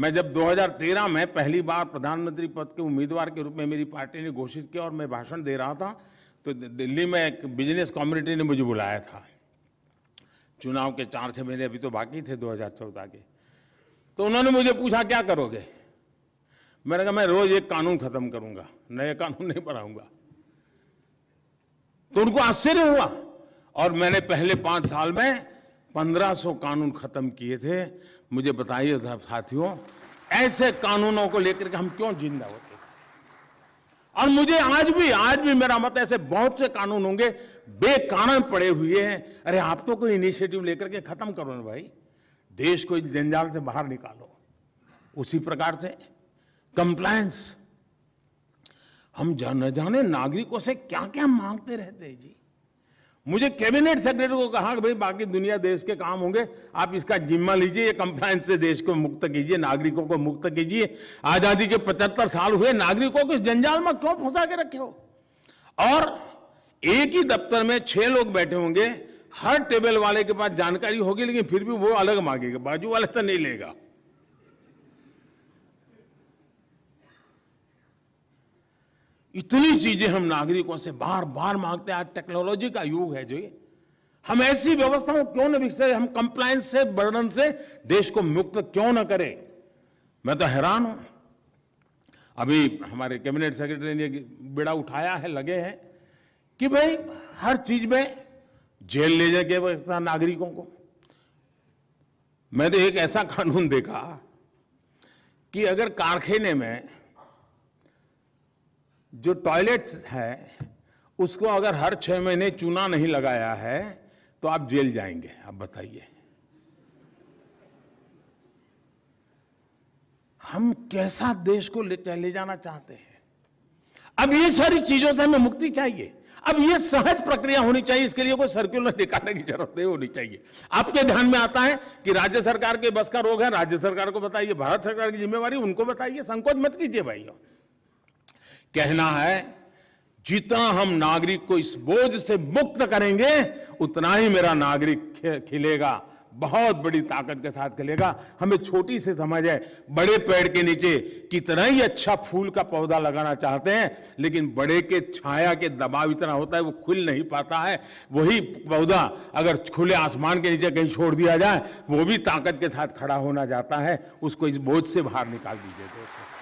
मैं जब 2013 में पहली बार प्रधानमंत्री पद के उम्मीदवार के रूप में मेरी पार्टी ने घोषित किया और मैं भाषण दे रहा था तो दिल्ली में एक बिजनेस कम्युनिटी ने मुझे बुलाया था चुनाव के चार छः महीने अभी तो बाकी थे 2014 के तो उन्होंने मुझे पूछा क्या करोगे मैंने कहा मैं रोज़ एक कानून ख़त्म करूंगा नए कानून नहीं बढ़ाऊंगा तो उनको आश्चर्य हुआ और मैंने पहले पांच साल में 1500 कानून खत्म किए थे मुझे बताइए साथियों ऐसे कानूनों को लेकर के हम क्यों जिंदा होते थे और मुझे आज भी आज भी मेरा मत ऐसे बहुत से कानून होंगे बेकारण पड़े हुए हैं अरे आप तो कोई इनिशिएटिव लेकर के खत्म करो ना भाई देश को इस जंजाल से बाहर निकालो उसी प्रकार से कंप्लायंस हम न जाने नागरिकों से क्या क्या मांगते रहते हैं जी मुझे कैबिनेट सेक्रेटरी को कहा कि भाई बाकी दुनिया देश के काम होंगे आप इसका जिम्मा लीजिए ये कंप्लायंस से देश को मुक्त कीजिए नागरिकों को मुक्त कीजिए आज़ादी के पचहत्तर साल हुए नागरिकों को इस जंजाल में क्यों फंसा के रखे हो और एक ही दफ्तर में छह लोग बैठे होंगे हर टेबल वाले के पास जानकारी होगी लेकिन फिर भी वो अलग मांगेगा बाजू वाले तो नहीं लेगा इतनी चीजें हम नागरिकों से बार बार मांगते हैं आज टेक्नोलॉजी का युग है जो ये हम ऐसी व्यवस्था को क्यों न विकसित हम कंप्लायंस से बर्डन से देश को मुक्त क्यों ना करें मैं तो हैरान हूं अभी हमारे कैबिनेट सेक्रेटरी ने बेड़ा उठाया है लगे हैं कि भाई हर चीज में जेल ले जाए व्यवस्था नागरिकों को मैंने एक ऐसा कानून देखा कि अगर कारखाने में जो टॉयलेट्स है उसको अगर हर छः महीने चूना नहीं लगाया है तो आप जेल जाएंगे आप बताइए हम कैसा देश को ले चले जाना चाहते हैं अब ये सारी चीजों से हमें मुक्ति चाहिए अब ये सहज प्रक्रिया होनी चाहिए इसके लिए कोई सर्कुलर निकालने की जरूरत नहीं होनी चाहिए आपके ध्यान में आता है कि राज्य सरकार के बस का रोग है राज्य सरकार को बताइए भारत सरकार की जिम्मेवारी उनको बताइए संकोच मत कीजिए भाइयों कहना है जितना हम नागरिक को इस बोझ से मुक्त करेंगे उतना ही मेरा नागरिक खिलेगा बहुत बड़ी ताकत के साथ खिलेगा हमें छोटी से समझ है बड़े पेड़ के नीचे कितना ही अच्छा फूल का पौधा लगाना चाहते हैं लेकिन बड़े के छाया के दबाव इतना होता है वो खुल नहीं पाता है वही पौधा अगर खुले आसमान के नीचे कहीं छोड़ दिया जाए वो भी ताकत के साथ खड़ा होना जाता है उसको इस बोझ से बाहर निकाल दीजिए दोस्तों